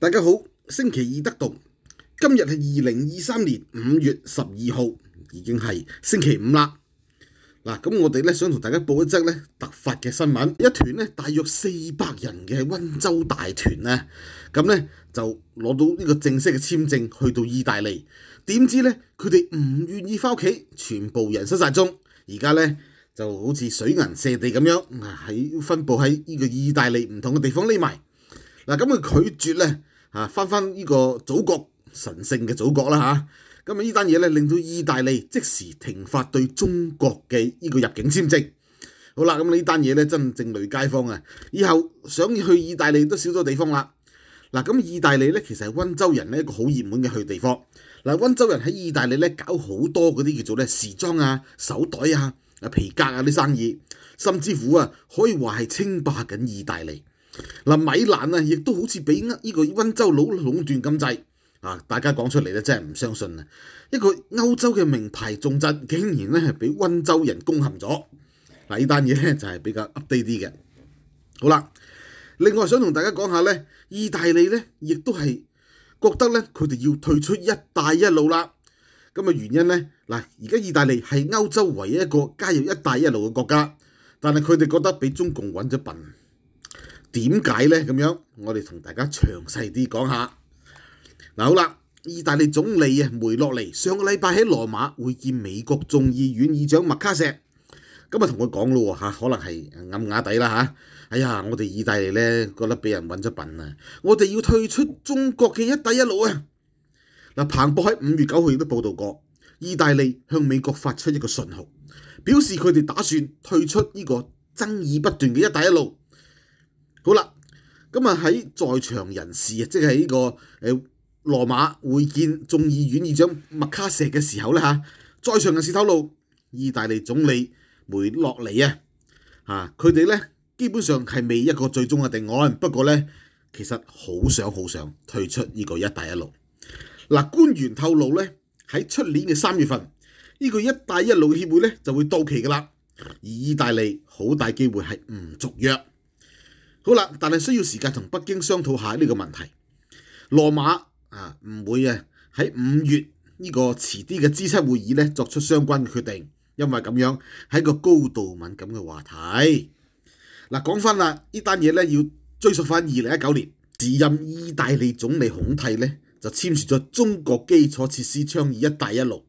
大家好，星期二得道，今日系二零二三年五月十二号，已经系星期五啦。嗱，咁我哋咧想同大家报一则咧突发嘅新闻，一团咧大约四百人嘅温州大团咧，咁咧就攞到呢个正式嘅签证去到意大利，点知咧佢哋唔愿意翻屋企，全部人失晒踪，而家咧就好似水银泻地咁样，喺分布喺呢个意大利唔同嘅地方匿埋。嗱，咁佢拒绝咧。啊，翻翻呢個祖國，神圣嘅祖國啦嚇！咁啊，呢單嘢咧令到意大利即時停發對中國嘅呢個入境簽證。好啦，咁呢單嘢咧真正累街坊啊！以後想去意大利都少咗地方啦。嗱，咁意大利咧其實係温州人咧一個好熱門嘅去地方。嗱，温州人喺意大利咧搞好多嗰啲叫做咧時裝啊、手袋啊、啊皮革啊啲生意，甚至乎啊可以話係稱霸緊意大利。嗱，米兰啊，亦都好似俾呢個温州佬壟斷咁滯啊！大家講出嚟咧，真係唔相信啊！一個歐洲嘅名牌重質，竟然咧係俾温州人攻陷咗嗱！呢單嘢咧就係比較 update 啲嘅。好啦，另外想同大家講下咧，意大利咧亦都係覺得咧佢哋要退出一帶一路啦。咁啊，原因咧，嗱而家意大利係歐洲唯一一個加入一帶一路嘅國家，但係佢哋覺得俾中共揾咗笨。點解咧？咁樣我哋同大家詳細啲講下。嗱，好啦，意大利總理啊梅洛尼上個禮拜喺羅馬會見美國眾議院議長麥卡錫，今日同佢講咯嚇，可能係暗亞底啦嚇。哎呀，我哋意大利咧覺得俾人揾咗笨啊！我哋要退出中國嘅一帶一路啊！嗱，彭博喺五月九號亦都報道過，意大利向美國發出一個信號，表示佢哋打算退出呢個爭議不斷嘅一帶一路。好啦，咁啊喺在場人士啊，即係呢個誒羅馬會見眾議院議長麥卡錫嘅時候咧嚇，在場人士透露，意大利總理梅洛尼啊，啊佢哋咧基本上係未一個最終嘅定案，不過咧其實好想好想退出呢個一帶一路。嗱，官員透露咧喺出年嘅三月份，呢個一帶一路協會咧就會到期噶啦，而意大利好大機會係唔續約。好啦，但系需要时间同北京商讨下呢个问题。罗马啊，唔会啊喺五月呢个迟啲嘅支出会议咧作出相关嘅决定，因为咁样系一个高度敏感嘅话题。嗱，讲翻啦，呢单嘢咧要追溯翻二零一九年，时任意大利总理孔蒂咧就签署咗中国基础设施倡议“一带一路”。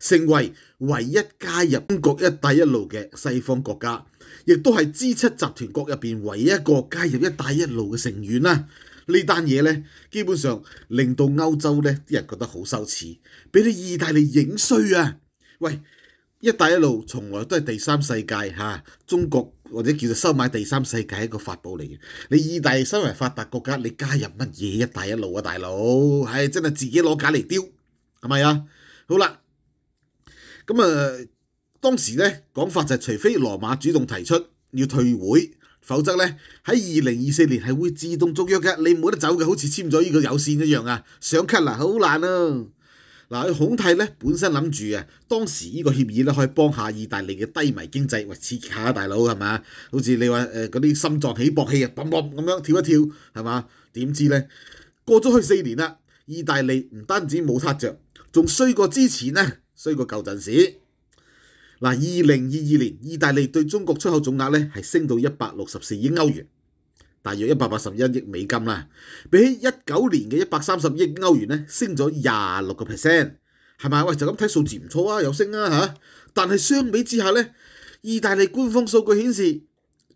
成為唯一加入中國一帶一路嘅西方國家，亦都係 G 七集團國入邊唯一一個加入一帶一路嘅成員啦。呢單嘢咧，基本上令到歐洲咧啲人覺得好羞恥，俾啲意大利影衰啊！喂，一帶一路從來都係第三世界嚇，中國或者叫做收買第三世界一個法寶嚟嘅。你意大利身為發達國家，你加入乜嘢一帶一路啊，大佬？係真係自己攞架嚟丟係咪啊？好啦。咁啊，當時咧講法就係除非羅馬主動提出要退會，否則咧喺二零二四年係會自動終約嘅。你冇得走嘅，好似簽咗呢個有線一樣啊！想 cut 好難啊！嗱，孔蒂咧本身諗住啊，當時呢個協議咧可以幫下意大利嘅低迷經濟，喂刺激下大佬係嘛？好似你話誒嗰啲心臟起搏器啊，嘣嘣咁樣跳一跳係嘛？點知咧過咗去四年啦，意大利唔單止冇塌着，仲衰過之前咧。衰過舊陣時嗱，二零二二年意大利對中國出口總額咧係升到一百六十四億歐元，大約一百八十一億美金啦。比起一九年嘅一百三十億歐元咧，升咗廿六個 percent，係咪喂，就咁睇數字唔錯啊，有升啊嚇。但係相比之下咧，意大利官方數據顯示，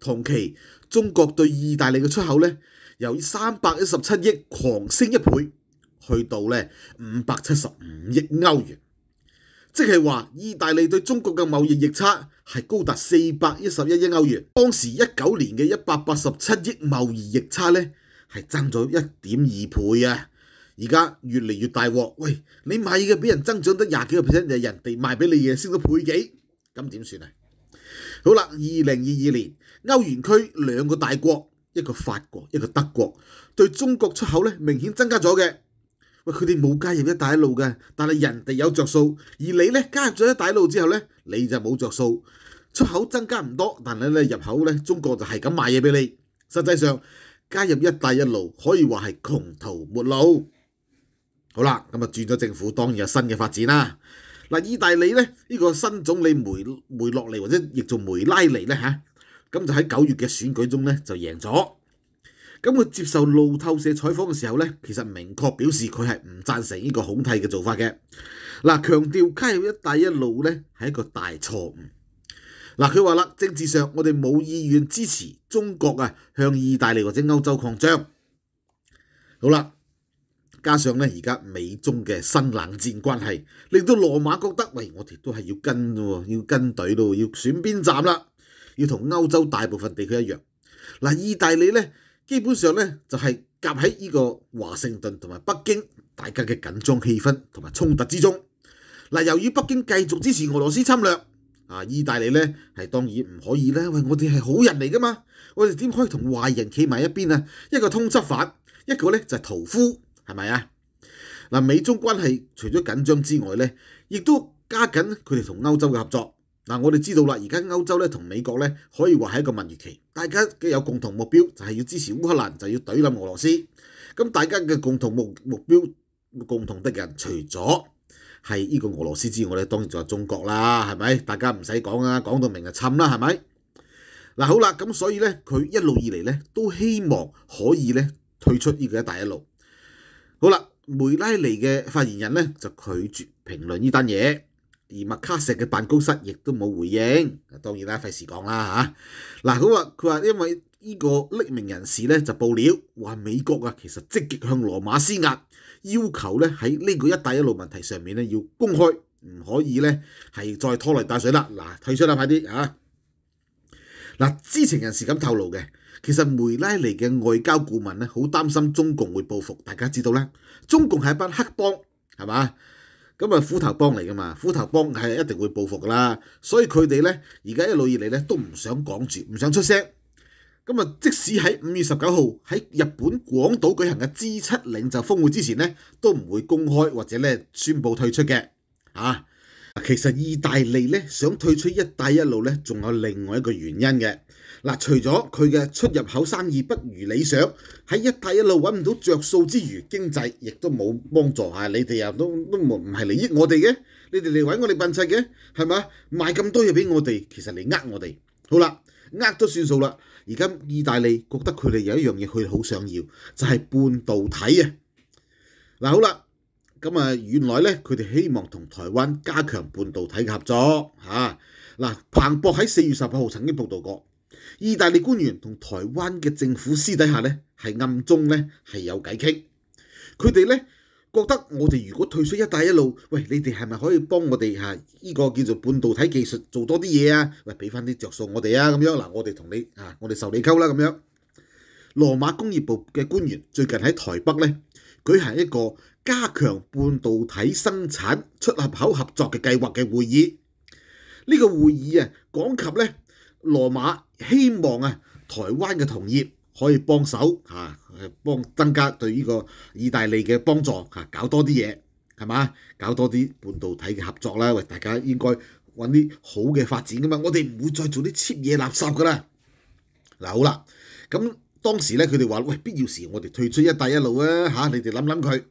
同期中國對意大利嘅出口咧由三百一十七億狂升一倍，去到咧五百七十五億歐元。即系话，意大利对中国嘅贸易逆差系高达四百一十一亿欧元，当时一九年嘅一百八十七亿贸易逆差咧系增咗一点二倍啊！而家越嚟越大镬，喂，你买嘢嘅俾人增长得廿几个 percent，人哋卖俾你嘢升到倍几，咁点算啊？好啦，二零二二年欧元区两个大国，一个法国，一个德国，对中国出口咧明显增加咗嘅。喂，佢哋冇加入一帶一路嘅，但系人哋有着數，而你咧加入咗一帶一路之後咧，你就冇着數，出口增加唔多，但系咧入口咧，中國就係咁賣嘢俾你。實際上加入一帶一路可以話係窮途末路。好啦，咁啊轉咗政府，當然有新嘅發展啦。嗱，意大利咧呢個新總理梅梅洛尼或者亦做梅拉尼咧嚇，咁就喺九月嘅選舉中咧就贏咗。咁佢接受路透社採訪嘅時候咧，其實明確表示佢係唔贊成呢個恐蒂嘅做法嘅。嗱，強調加入一帶一路咧係一個大錯誤。嗱，佢話啦，政治上我哋冇意願支持中國啊向意大利或者歐洲擴張。好啦，加上咧而家美中嘅新冷戰關係，令到羅馬覺得喂，我哋都係要跟喎，要跟隊咯，要選邊站啦，要同歐洲大部分地區一樣。嗱，意大利咧。基本上呢，就係夹喺呢個华盛顿同埋北京大家嘅紧张气氛同埋冲突之中。嗱，由于北京继续支持俄罗斯侵略，啊，意大利呢系当然唔可以因喂，我哋係好 人嚟噶嘛，我哋點可以同坏人企埋一边啊？一个通緝法，一个呢就係屠夫，係咪啊？嗱，美中关系除咗紧张之外呢，亦都加紧佢哋同欧洲嘅合作。嗱，我哋知道啦，而家歐洲咧同美國咧可以話係一個問月期，大家嘅有共同目標就係要支持烏克蘭，就要懟冧俄羅斯。咁大家嘅共同目目標、共同敵人，除咗係呢個俄羅斯之外咧，當然就係中國啦，係咪？大家唔使講啊，講到明就侵啦，係咪？嗱，好啦，咁所以咧，佢一路以嚟咧都希望可以咧退出呢個一帶一路。好啦，梅拉尼嘅發言人咧就拒絕評論呢單嘢。而麥卡錫嘅辦公室亦都冇回應，當然啦，費事講啦嚇。嗱，佢啊，佢話因為呢個匿名人士咧就報料，話美國啊其實積極向羅馬施壓，要求咧喺呢個一帶一路問題上面咧要公開，唔可以咧係再拖泥帶水啦。嗱，退出啦快啲啊！嗱，知情人士咁透露嘅，其實梅拉尼嘅外交顧問咧好擔心中共會報復，大家知道咧，中共係一班黑幫，係嘛？咁啊，斧頭幫嚟噶嘛，斧頭幫係一定會報復噶啦，所以佢哋咧而家一路以嚟咧都唔想講住，唔想出聲。咁啊，即使喺五月十九號喺日本廣島舉行嘅 G 七領袖峰會之前咧，都唔會公開或者咧宣布退出嘅。啊，其實意大利咧想退出一帶一路咧，仲有另外一個原因嘅。嗱，除咗佢嘅出入口生意不如理想，喺一帶一路揾唔到着數之餘，經濟亦都冇幫助嚇。你哋又都都唔係利益我哋嘅，你哋嚟揾我哋笨柒嘅，係嘛？賣咁多嘢俾我哋，其實嚟呃我哋。好啦，呃都算數啦。而家意大利覺得佢哋有一樣嘢佢好想要，就係半導體啊。嗱好啦，咁啊原來咧，佢哋希望同台灣加強半導體嘅合作嚇。嗱，彭博喺四月十八號曾經報道過。意大利官员同台湾嘅政府私底下咧系暗中咧系有偈倾，佢哋咧觉得我哋如果退出一带一路，喂你哋系咪可以帮我哋吓呢个叫做半导体技术做多啲嘢啊？喂俾翻啲着数我哋啊咁样嗱，我哋同你啊，我哋受你沟啦咁样。罗马工业部嘅官员最近喺台北咧举行一个加强半导体生产出入口合作嘅计划嘅会议，呢个会议啊讲及咧罗马。希望啊，台灣嘅同業可以幫手嚇，幫增加對呢個意大利嘅幫助嚇，搞多啲嘢係嘛，搞多啲半導體嘅合作啦。喂，大家應該揾啲好嘅發展噶嘛，我哋唔會再做啲黐嘢垃圾噶啦。嗱好啦，咁當時咧佢哋話：喂，必要時我哋退出一帶一路啊！嚇，你哋諗諗佢。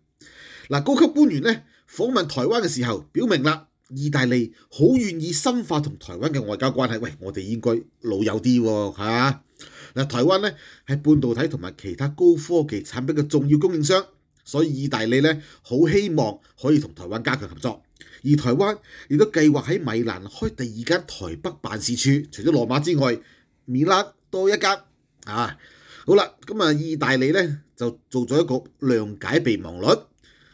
嗱，高級官員咧訪問台灣嘅時候，表明啦。意大利好願意深化同台灣嘅外交關係，喂，我哋應該老友啲喎，係嘛？嗱，台灣咧係半導體同埋其他高科技產品嘅重要供應商，所以意大利咧好希望可以同台灣加強合作，而台灣亦都計劃喺米蘭開第二間台北辦事處，除咗羅馬之外，米蘭多一間，啊，好啦，咁啊，意大利咧就做咗一個兩解備忘率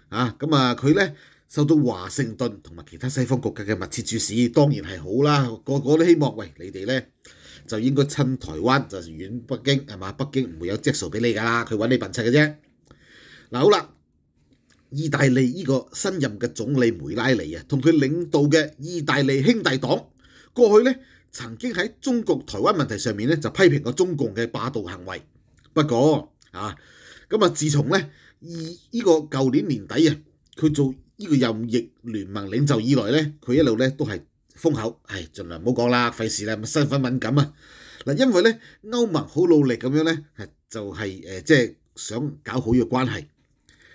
啊，咁啊，佢咧。收到華盛頓同埋其他西方國家嘅密切注視，當然係好啦。個個都希望喂你哋咧，就應該趁台灣就遠北京係嘛？北京唔會有隻數俾你噶啦，佢揾你笨柒嘅啫。嗱好啦，意大利呢個新任嘅總理梅拉尼啊，同佢領導嘅意大利兄弟黨過去咧曾經喺中國台灣問題上面咧就批評過中共嘅霸道行為。不過啊，咁啊，自從咧二呢個舊年年底啊，佢做。呢個任義聯盟領袖以來咧，佢一路咧都係封口，唉，盡量唔好講啦，費事啦，身份敏感啊！嗱，因為咧歐盟好努力咁樣咧，就係誒即係想搞好呢個關係。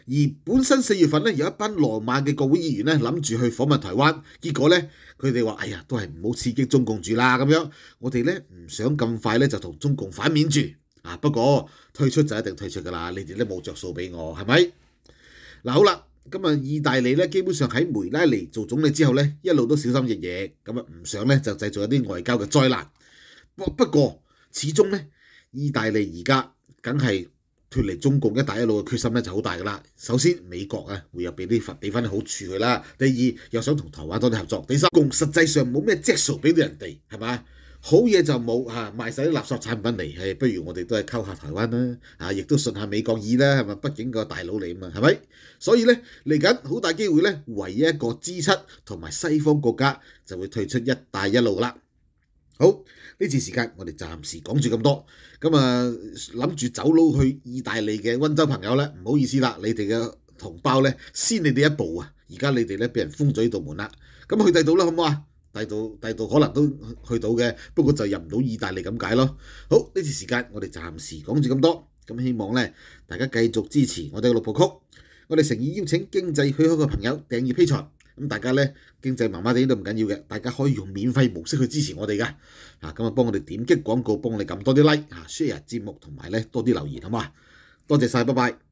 而本身四月份咧有一班羅馬嘅國會議員咧諗住去訪問台灣，結果咧佢哋話：哎呀，都係唔好刺激中共住啦咁樣，我哋咧唔想咁快咧就同中共反面住啊。不過退出就一定退出噶啦，你哋都冇着數俾我係咪？嗱好啦。咁啊，意大利咧，基本上喺梅拉尼做總理之後咧，一路都小心翼翼，咁啊唔想咧就製造一啲外交嘅災難。不不過，始終咧，意大利而家梗係脱離中共一帶一路嘅決心咧就好大噶啦。首先，美國啊會有俾啲俾翻啲好處佢啦。第二，又想同台灣多啲合作。第三，共實際上冇咩質素俾到人哋，係嘛？好嘢就冇嚇，賣曬啲垃圾產品嚟，係不如我哋都係溝下台灣啦，啊，亦都信下美國意啦，係咪？畢竟個大佬嚟啊嘛，係咪？所以咧嚟緊好大機會咧，唯一一個支出同埋西方國家就會退出一帶一路啦。好呢次時間我哋暫時講住咁多，咁啊諗住走佬去意大利嘅温州朋友咧，唔好意思啦，你哋嘅同胞咧先你哋一步啊！而家你哋咧俾人封咗呢道門啦，咁去第度啦，好唔好啊？帶到帶到可能都去到嘅，不過就入唔到意大利咁解咯。好呢次時間，我哋暫時講住咁多，咁希望咧大家繼續支持我哋嘅六部曲。我哋誠意邀請經濟許可嘅朋友訂閱披財。咁大家咧經濟麻麻哋都唔緊要嘅，大家可以用免費模式去支持我哋噶。啊，咁啊幫我哋點擊廣告，幫我哋撳多啲 like，share 節目同埋咧多啲留言好嘛？多謝曬，拜拜。